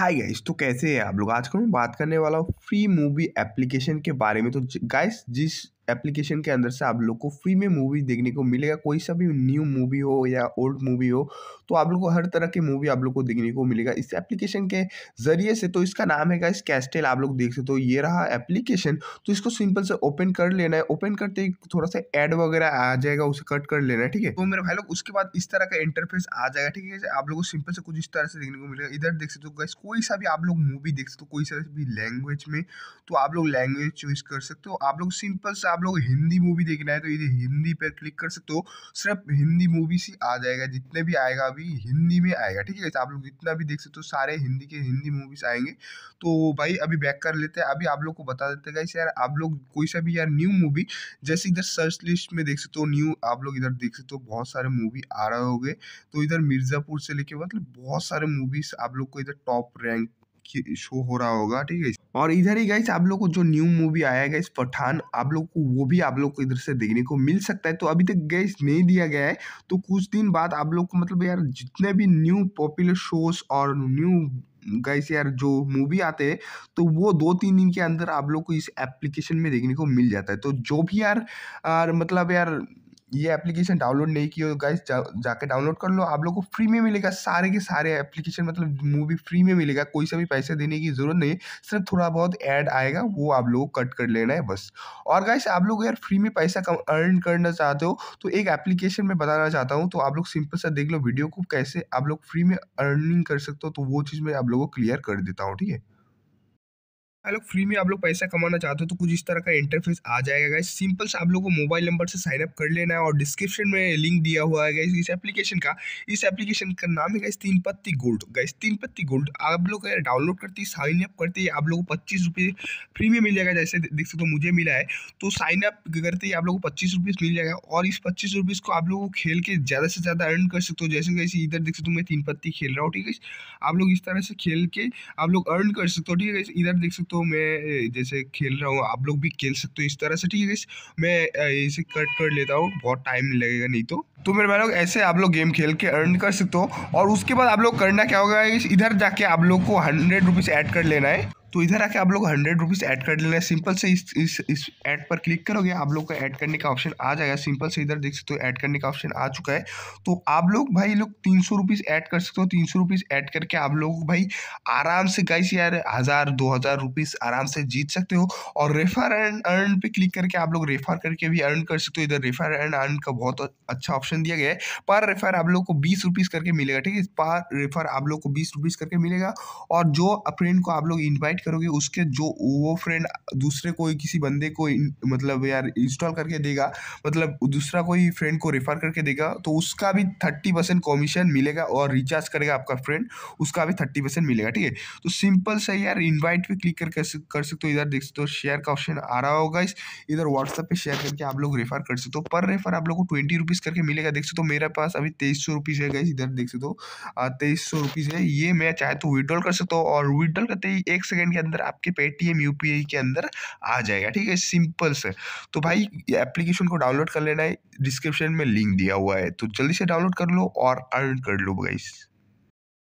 hi guys तो कैसे हैं आप लोग आजकल मैं बात करने वाला हूँ फ्री मूवी एप्लीकेशन के बारे में तो गाइस जिस एप्लीकेशन के अंदर से आप लोग को फ्री में मूवी देखने को मिलेगा कोई सा भी न्यू मूवी हो या ओल्ड मूवी हो तो आप लोग को हर तरह की मूवी आप लोग को देखने को मिलेगा इस एप्लीकेशन के ज़रिए से तो इसका नाम है गाइस कैस्टेल आप लोग देख सकते हो तो ये रहा एप्लीकेशन तो इसको सिंपल से ओपन कर लेना है ओपन करते ही थोड़ा सा एड वगैरह आ जाएगा उसे कट कर लेना है ठीक है तो मेरे भाई लोग उसके बाद इस तरह का इंटरफेस आ जाएगा ठीक है आप लोग को सिंपल से कुछ इस तरह से देखने को मिलेगा इधर देख सकते हो गाइस कोई सा भी आप लोग मूवी देख सकते हो कोई सा भी लैंग्वेज में तो आप लोग लैंग्वेज चूज कर सकते हो आप लोग सिंपल से आप लोग हिंदी मूवी देखना है तो इधर हिंदी पर क्लिक कर सकते हो सिर्फ हिंदी मूवीज ही आ जाएगा जितने भी आएगा अभी हिंदी में आएगा ठीक है आप लोग जितना भी देख सकते हो सारे हिंदी के हिंदी मूवीज आएंगे तो भाई अभी बैक कर लेते हैं अभी आप लोग को बता देते हैं यार आप लोग कोई सा भी यार न्यू मूवी जैसे इधर सर्च लिस्ट में देख सकते हो न्यू आप लोग इधर देख सकते हो बहुत सारे मूवी आ रहे हो तो इधर मिर्ज़ापुर से लेके मतलब बहुत सारे मूवीज आप लोग को इधर टॉप रैंक शो हो रहा होगा ठीक है और इधर ही गाइस आप लोग को जो न्यू मूवी आया है गाइस पठान आप लोग को वो भी आप लोग को इधर से देखने को मिल सकता है तो अभी तक गाइस नहीं दिया गया है तो कुछ दिन बाद आप लोग को मतलब यार जितने भी न्यू पॉपुलर शोज और न्यू गाइस यार जो मूवी आते हैं तो वो दो तीन दिन के अंदर आप लोग को इस एप्लीकेशन में देखने को मिल जाता है तो जो भी यार, यार मतलब यार ये एप्लीकेशन डाउनलोड नहीं की हो गाइस जा, जाके डाउनलोड कर लो आप लोग को फ्री में मिलेगा सारे के सारे एप्लीकेशन मतलब मूवी फ्री में मिलेगा कोई सा भी पैसे देने की ज़रूरत नहीं सिर्फ थोड़ा बहुत ऐड आएगा वो आप लोग कट कर लेना है बस और गाइस आप लोग अगर फ्री में पैसा कम अर्न करना चाहते हो तो एक एप्लीकेशन में बताना चाहता हूँ तो आप लोग सिंपल सा देख लो वीडियो को कैसे आप लोग फ्री में अर्निंग कर सकते हो तो वो चीज़ मैं आप लोगों को क्लियर कर देता हूँ ठीक है लोग फ्री में आप लोग पैसा कमाना चाहते हो तो कुछ इस तरह का इंटरफेस आ जाएगा गाइस सिंपल से आप लोग को मोबाइल नंबर से साइन अप कर लेना है और डिस्क्रिप्शन में लिंक दिया हुआ है गाइस इस एप्लीकेशन का इस एप्लीकेशन का नाम है गाइस तीन पत्ती गोल्ड गाइस तीन पत्ती गोल्ड आप लोग डाउनलोड करते हैं साइन अप करते ही आप लोग को पच्चीस रुपये फ्री में मिल जाएगा जैसे देख सकते हो तो मुझे मिला है तो साइन अप करते ही आप लोग को पच्चीस रुपये मिल जाएगा और इस पच्चीस रुपीज़ को आप लोग को खेल के ज़्यादा से ज़्यादा अर्न कर सकते हो जैसे कैसे इधर देख सकते हो मैं तीन पत्ती खेल रहा हूँ ठीक है आप लोग इस तरह से खेल के आप लोग अर्न कर सकते हो ठीक है इधर देख सकते तो मैं जैसे खेल रहा हूँ आप लोग भी खेल सकते हो इस तरह से ठीक है मैं इसे कट कर लेता हूँ बहुत टाइम लगेगा नहीं तो तो मेरे भाई लोग ऐसे आप लोग गेम खेल के अर्न कर सकते हो और उसके बाद आप लोग करना क्या होगा इधर जाके आप लोग को हंड्रेड रुपीज़ ऐड कर लेना है तो इधर आके आप लोग हंड्रेड रुपीज़ ऐड कर लेना है सिंपल से इस इस इस ऐड पर क्लिक करोगे आप लोग का ऐड करने का ऑप्शन आ जाएगा सिंपल से इधर देख सकते हो ऐड करने का ऑप्शन आ चुका है तो आप लोग भाई लोग तीन सौ रुपीज़ ऐड कर सकते हो तीन सौ रुपीज़ ऐड करके आप लोग भाई आराम से गाइस यार हज़ार दो हज़ार रुपीज़ आराम से जीत सकते हो और रेफर एंड अर्न पे क्लिक करके आप लोग रेफर करके भी अर्न कर सकते हो इधर रेफर एंड अर्न का बहुत अच्छा ऑप्शन दिया गया है पर रेफर आप लोग को बीस रुपीज़ करके मिलेगा ठीक है पर रेफर आप लोग को बीस रुपीज़ करके मिलेगा और जो फ्रेंड को आप लोग इन्वाइट ऐड करोगे उसके जो वो फ्रेंड दूसरे कोई किसी बंदे को मतलब यार इंस्टॉल करके देगा मतलब दूसरा कोई फ्रेंड को रेफर करके देगा तो उसका भी थर्टी परसेंट कॉमीशन मिलेगा और रिचार्ज करेगा आपका फ्रेंड उसका भी थर्टी परसेंट मिलेगा ठीक है तो सिंपल सा यार इन्वाइट पे क्लिक करके कर सकते हो इधर देख सकते हो शेयर का ऑप्शन आ रहा होगा इस इधर व्हाट्सअप पर शेयर करके आप लोग रेफर कर सकते हो पर रेफर आप लोग को ट्वेंटी रुपीज़ करके मिलेगा देख सकते हो मेरे पास अभी तेईस सौ रुपीज़ है इधर देख सकते हो तेईस सौ रुपीज़ है ये मैं चाहे तो विड्रॉल कर सकता हूँ और विड्रॉल करते ही एक सेकेंड के अंदर आपके पेटीएम यू के अंदर आ जाएगा ठीक है सिंपल से तो भाई एप्लीकेशन को डाउनलोड कर लेना है डिस्क्रिप्शन में लिंक दिया हुआ है तो जल्दी से डाउनलोड कर लो और अर्न कर लो भाई